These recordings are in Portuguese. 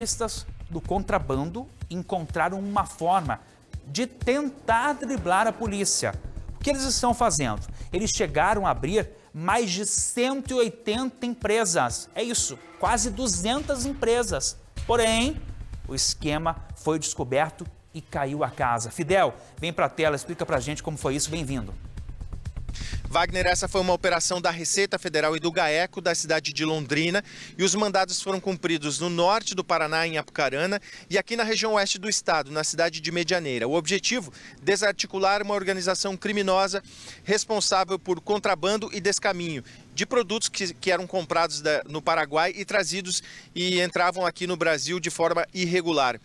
Turistas do contrabando encontraram uma forma de tentar driblar a polícia. O que eles estão fazendo? Eles chegaram a abrir mais de 180 empresas. É isso, quase 200 empresas. Porém, o esquema foi descoberto e caiu a casa. Fidel, vem para a tela, explica para a gente como foi isso. Bem-vindo. Wagner, essa foi uma operação da Receita Federal e do GAECO da cidade de Londrina e os mandados foram cumpridos no norte do Paraná, em Apucarana, e aqui na região oeste do estado, na cidade de Medianeira. O objetivo, desarticular uma organização criminosa responsável por contrabando e descaminho de produtos que, que eram comprados da, no Paraguai e trazidos e entravam aqui no Brasil de forma irregular.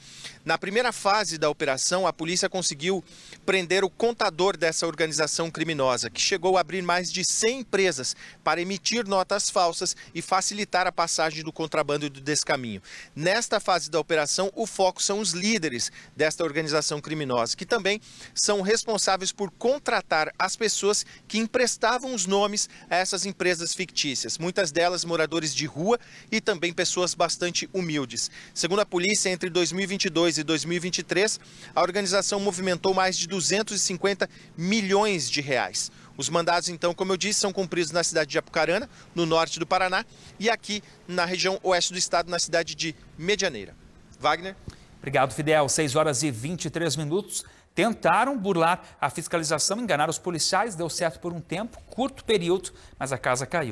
Na primeira fase da operação, a polícia conseguiu prender o contador dessa organização criminosa, que chegou a abrir mais de 100 empresas para emitir notas falsas e facilitar a passagem do contrabando e do descaminho. Nesta fase da operação, o foco são os líderes desta organização criminosa, que também são responsáveis por contratar as pessoas que emprestavam os nomes a essas empresas fictícias, muitas delas moradores de rua e também pessoas bastante humildes. Segundo a polícia, entre 2022 e 2023, a organização movimentou mais de 250 milhões de reais. Os mandados, então, como eu disse, são cumpridos na cidade de Apucarana, no norte do Paraná, e aqui na região oeste do estado, na cidade de Medianeira. Wagner? Obrigado, Fidel. 6 horas e 23 minutos. Tentaram burlar a fiscalização, enganar os policiais, deu certo por um tempo, curto período, mas a casa caiu.